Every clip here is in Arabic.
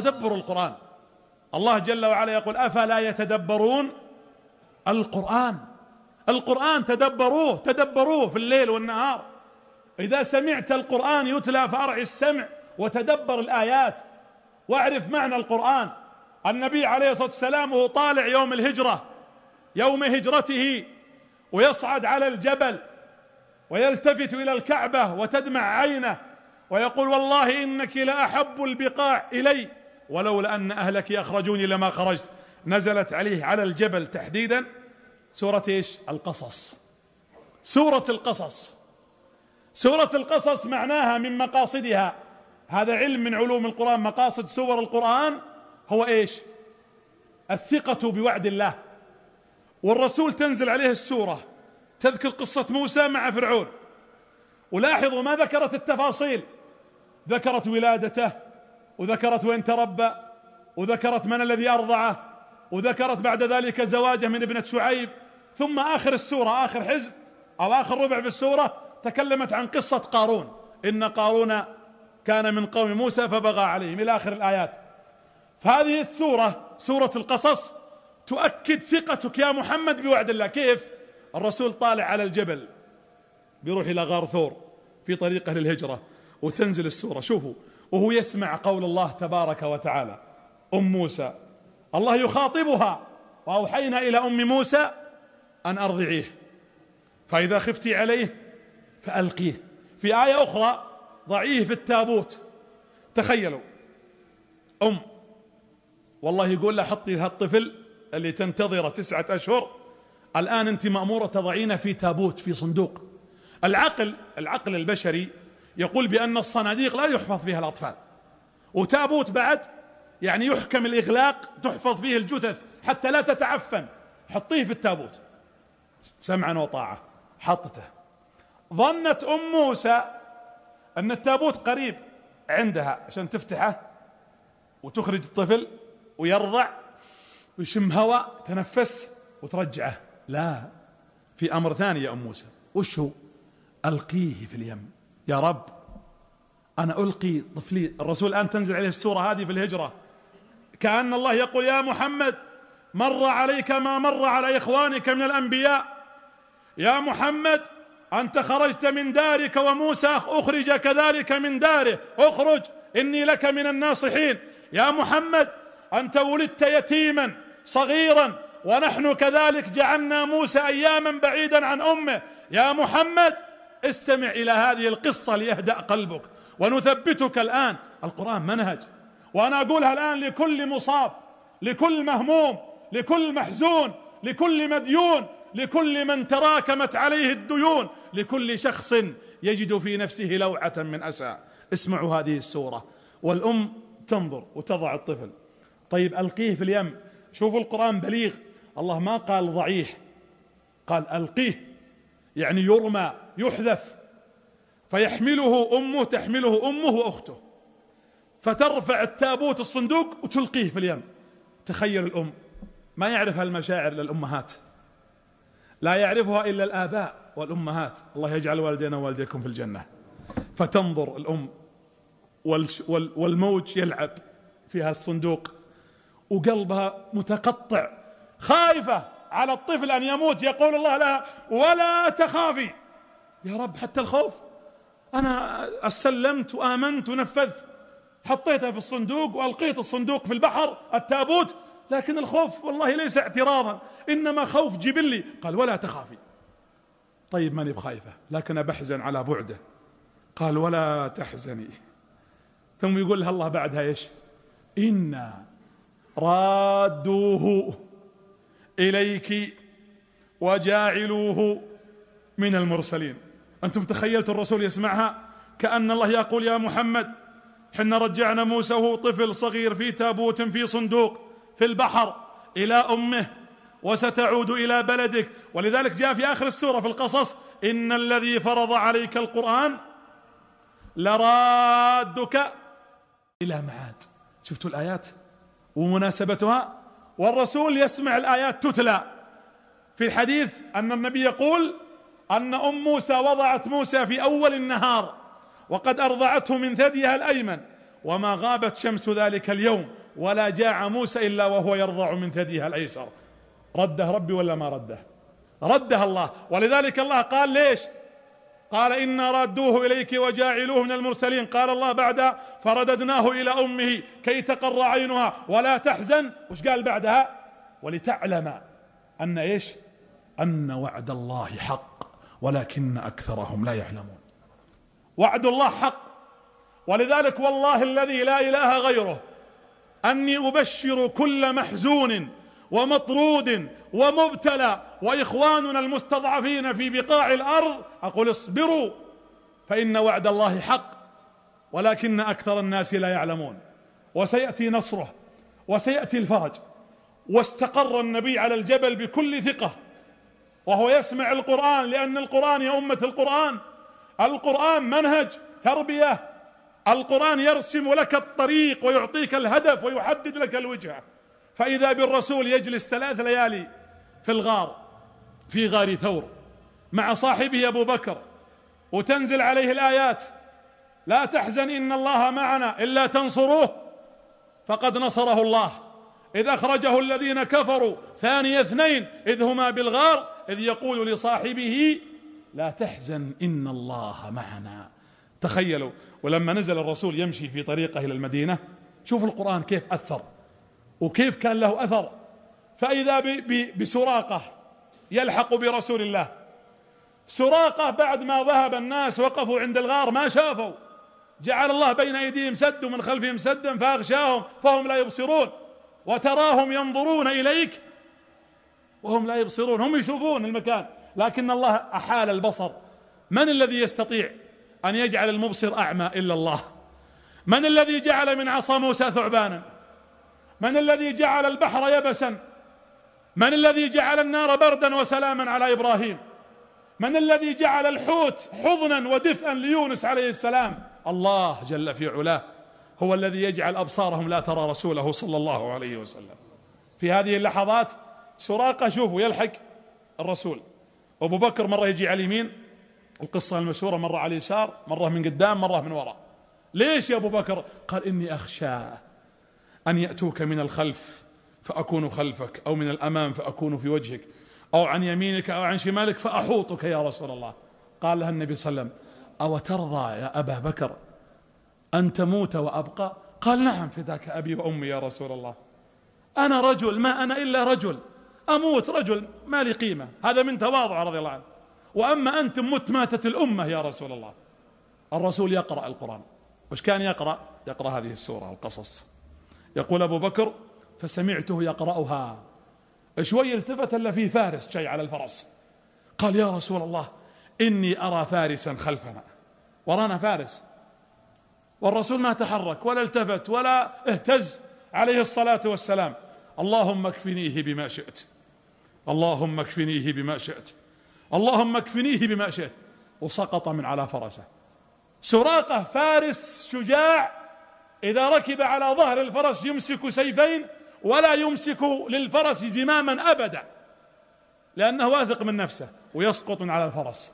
تدبر القرآن الله جل وعلا يقول أفلا يتدبرون القرآن القرآن تدبروه تدبروه في الليل والنهار إذا سمعت القرآن يتلى فأرع السمع وتدبر الآيات واعرف معنى القرآن النبي عليه الصلاة والسلام وهو طالع يوم الهجرة يوم هجرته ويصعد على الجبل ويلتفت إلى الكعبة وتدمع عينه ويقول والله إنك لأحب البقاع إلي ولولا أن أهلك أخرجوني لما خرجت نزلت عليه على الجبل تحديدا سورة إيش القصص سورة القصص سورة القصص معناها من مقاصدها هذا علم من علوم القرآن مقاصد سور القرآن هو إيش الثقة بوعد الله والرسول تنزل عليه السورة تذكر قصة موسى مع فرعون ولاحظوا ما ذكرت التفاصيل ذكرت ولادته وذكرت وين تربى وذكرت من الذي أرضعه وذكرت بعد ذلك زواجه من ابنة شعيب ثم آخر السورة آخر حزب أو آخر ربع في السورة تكلمت عن قصة قارون إن قارون كان من قوم موسى فبغى عليهم إلى آخر الآيات فهذه السورة سورة القصص تؤكد ثقتك يا محمد بوعد الله كيف الرسول طالع على الجبل بيروح إلى غار ثور في طريقه للهجرة وتنزل السورة شوفوا وهو يسمع قول الله تبارك وتعالى أم موسى الله يخاطبها وأوحينا إلى أم موسى أن أرضعيه فإذا خفتي عليه فألقيه في آية أخرى ضعيه في التابوت تخيلوا أم والله يقول لها حطي هالطفل اللي تنتظره تسعة أشهر الآن أنت مأمورة تضعينه في تابوت في صندوق العقل العقل البشري يقول بأن الصناديق لا يحفظ فيها الأطفال وتابوت بعد يعني يحكم الإغلاق تحفظ فيه الجثث حتى لا تتعفن حطيه في التابوت سمعا وطاعة حطته ظنت أم موسى أن التابوت قريب عندها عشان تفتحه وتخرج الطفل ويرضع ويشم هواء تنفس وترجعه لا في أمر ثاني يا أم موسى وش هو ألقيه في اليم يا رب أنا ألقي طفلي الرسول الآن تنزل عليه السورة هذه في الهجرة كأن الله يقول يا محمد مر عليك ما مر على إخوانك من الأنبياء يا محمد أنت خرجت من دارك وموسى أخرج كذلك من داره أخرج إني لك من الناصحين يا محمد أنت ولدت يتيما صغيرا ونحن كذلك جعلنا موسى أياما بعيدا عن أمه يا محمد استمع إلى هذه القصة ليهدأ قلبك ونثبتك الآن القرآن منهج وأنا أقولها الآن لكل مصاب لكل مهموم لكل محزون لكل مديون لكل من تراكمت عليه الديون لكل شخص يجد في نفسه لوعة من أسى اسمعوا هذه السورة والأم تنظر وتضع الطفل طيب ألقيه في اليم شوفوا القرآن بليغ الله ما قال ضعيف قال ألقيه يعني يرمى يحذف فيحمله أمه تحمله أمه وأخته فترفع التابوت الصندوق وتلقيه في اليم تخيل الأم ما يعرف هالمشاعر للأمهات لا يعرفها إلا الآباء والأمهات الله يجعل والدينا ووالديكم في الجنة فتنظر الأم والموج يلعب في هالصندوق وقلبها متقطع خايفة على الطفل أن يموت يقول الله لها ولا تخافي يا رب حتى الخوف أنا سلمت وآمنت ونفذت حطيتها في الصندوق وألقيت الصندوق في البحر التابوت لكن الخوف والله ليس اعتراضا إنما خوف جبلي قال ولا تخافي طيب ماني بخايفة لكن بحزن على بعده قال ولا تحزني ثم يقول لها الله بعدها ايش إنا رادوه إليك وجاعلوه من المرسلين أنتم تخيلتوا الرسول يسمعها كأن الله يقول يا محمد حنا رجعنا موسى وهو طفل صغير في تابوت في صندوق في البحر إلى أمه وستعود إلى بلدك ولذلك جاء في آخر السورة في القصص إن الذي فرض عليك القرآن لرادك إلى معاد شفتوا الآيات ومناسبتها والرسول يسمع الآيات تتلى في الحديث أن النبي يقول أن أم موسى وضعت موسى في أول النهار وقد أرضعته من ثديها الأيمن وما غابت شمس ذلك اليوم ولا جاع موسى إلا وهو يرضع من ثديها الأيسر رده ربي ولا ما رده رده الله ولذلك الله قال ليش قال إنا رادوه إليك وجاعلوه من المرسلين قال الله بعد فرددناه إلى أمه كي تقر عينها ولا تحزن وش قال بعدها ولتعلم أن إيش أن وعد الله حق ولكن أكثرهم لا يعلمون وعد الله حق ولذلك والله الذي لا إله غيره أني أبشر كل محزون ومطرود ومبتلى وإخواننا المستضعفين في بقاع الأرض أقول اصبروا فإن وعد الله حق ولكن أكثر الناس لا يعلمون وسيأتي نصره وسيأتي الفرج واستقر النبي على الجبل بكل ثقة وهو يسمع القرآن لأن القرآن يا أمة القرآن القرآن منهج تربية القرآن يرسم لك الطريق ويعطيك الهدف ويحدد لك الوجهة فإذا بالرسول يجلس ثلاث ليالي في الغار في غار ثور مع صاحبه أبو بكر وتنزل عليه الآيات لا تحزن إن الله معنا إلا تنصروه فقد نصره الله إذ أخرجه الذين كفروا ثاني اثنين إذ هما بالغار إذ يقول لصاحبه لا تحزن إن الله معنا تخيلوا ولما نزل الرسول يمشي في طريقه إلى المدينة شوفوا القرآن كيف أثر وكيف كان له أثر فإذا بسراقة يلحق برسول الله سراقة بعد ما ذهب الناس وقفوا عند الغار ما شافوا جعل الله بين أيديهم سد ومن خلفهم سدا فأغشاهم فهم لا يبصرون وتراهم ينظرون إليك وهم لا يبصرون هم يشوفون المكان لكن الله أحال البصر من الذي يستطيع أن يجعل المبصر أعمى إلا الله من الذي جعل من عصا موسى ثعبانا من الذي جعل البحر يبسا من الذي جعل النار بردا وسلاما على إبراهيم من الذي جعل الحوت حضنا ودفئا ليونس عليه السلام الله جل في علاه هو الذي يجعل أبصارهم لا ترى رسوله صلى الله عليه وسلم في هذه اللحظات سراقة شوفوا يلحق الرسول أبو بكر مرة يجي على اليمين القصة المشهورة مرة على اليسار مرة من قدام مرة من وراء ليش يا أبو بكر قال إني أخشى أن يأتوك من الخلف فأكون خلفك أو من الأمام فأكون في وجهك أو عن يمينك أو عن شمالك فأحوطك يا رسول الله قال لها النبي صلى الله عليه وسلم أو ترضى يا أبا بكر أن تموت وأبقى قال نعم فداك أبي وأمي يا رسول الله أنا رجل ما أنا إلا رجل أموت رجل ما لي قيمة هذا من تواضع رضي الله عنه وأما أنت مت ماتت الأمة يا رسول الله الرسول يقرأ القرآن وش كان يقرأ يقرأ هذه السورة القصص يقول أبو بكر فسمعته يقرأها شوي التفت الا في فارس جاي على الفرس قال يا رسول الله اني ارى فارسا خلفنا ورانا فارس والرسول ما تحرك ولا التفت ولا اهتز عليه الصلاه والسلام اللهم اكفنيه بما شئت اللهم اكفنيه بما شئت اللهم اكفنيه بما شئت وسقط من على فرسه سراقة فارس شجاع إذا ركب على ظهر الفرس يمسك سيفين ولا يمسك للفرس زماما أبدا لأنه واثق من نفسه ويسقط من على الفرس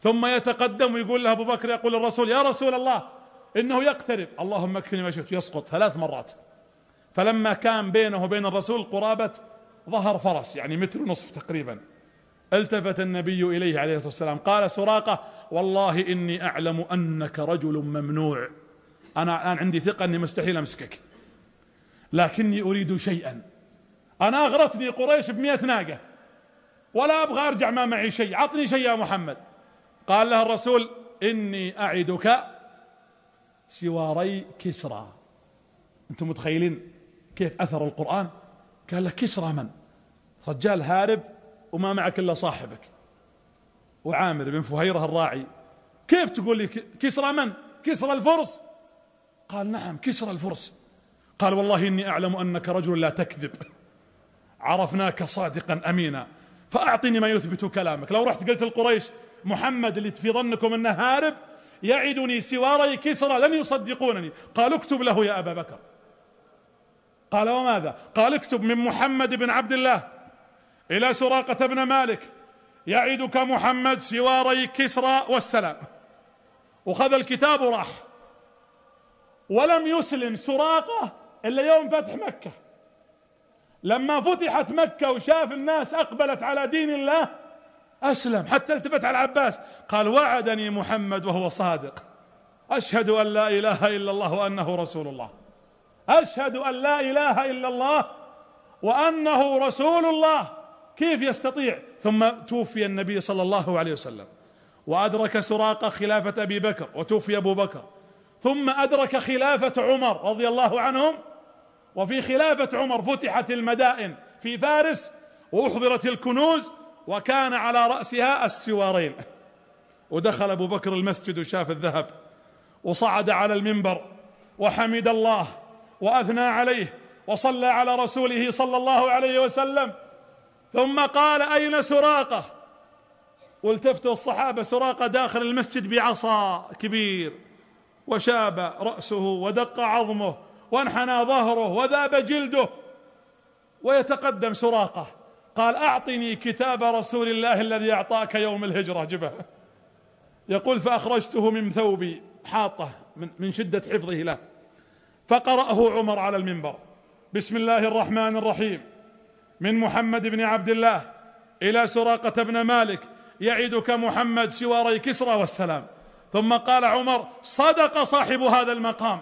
ثم يتقدم ويقول له أبو بكر يقول للرسول يا رسول الله إنه يقترب اللهم اكفني ما شئت يسقط ثلاث مرات فلما كان بينه وبين الرسول قرابة ظهر فرس يعني متر ونصف تقريبا التفت النبي إليه عليه الصلاة والسلام قال سراقة والله إني أعلم أنك رجل ممنوع أنا الآن عندي ثقة أني مستحيل أمسكك لكني أريد شيئا أنا أغرتني قريش بمئة ناقة ولا أبغى أرجع ما معي شيء عطني شيء يا محمد قال له الرسول إني أعدك سواري كسرى أنتم متخيلين كيف أثر القرآن قال له كسرى من رجال هارب وما معك إلا صاحبك وعامر بن فهيرة الراعي كيف تقول لي كسرى من كسرى الفرس قال نعم كسرى الفرس قال والله إني أعلم أنك رجل لا تكذب عرفناك صادقا أمينا فأعطني ما يثبت كلامك لو رحت قلت لقريش محمد اللي في ظنكم أنه هارب يعدني سواري كسرى لن يصدقونني قال اكتب له يا أبا بكر قال وماذا قال اكتب من محمد بن عبد الله إلى سراقة بن مالك يعدك محمد سواري كسرى والسلام وخذ الكتاب وراح ولم يسلم سراقة إلا يوم فتح مكة لما فتحت مكة وشاف الناس أقبلت على دين الله أسلم حتى التفت على العباس قال وعدني محمد وهو صادق أشهد أن لا إله إلا الله وأنه رسول الله أشهد أن لا إله إلا الله وأنه رسول الله كيف يستطيع ثم توفي النبي صلى الله عليه وسلم وأدرك سراقة خلافة أبي بكر وتوفي أبو بكر ثم أدرك خلافة عمر رضي الله عنهم وفي خلافة عمر فتحت المدائن في فارس وأحضرت الكنوز وكان على رأسها السوارين ودخل أبو بكر المسجد وشاف الذهب وصعد على المنبر وحمد الله وأثنى عليه وصلى على رسوله صلى الله عليه وسلم ثم قال أين سراقة والتفتوا الصحابة سراقة داخل المسجد بعصا كبير وشاب رأسه ودق عظمه وانحنى ظهره وذاب جلده ويتقدم سراقة قال أعطني كتاب رسول الله الذي أعطاك يوم الهجرة جبه يقول فأخرجته من ثوبي حاطه من, من شدة حفظه له فقرأه عمر على المنبر بسم الله الرحمن الرحيم من محمد بن عبد الله إلى سراقة بن مالك يعدك محمد سواري كسرى والسلام ثم قال عمر صدق صاحب هذا المقام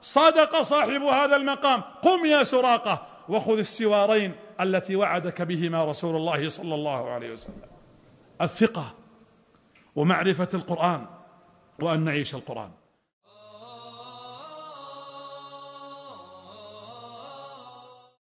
صدق صاحب هذا المقام قم يا سراقة وخذ السوارين التي وعدك بهما رسول الله صلى الله عليه وسلم الثقة ومعرفة القرآن وأن نعيش القرآن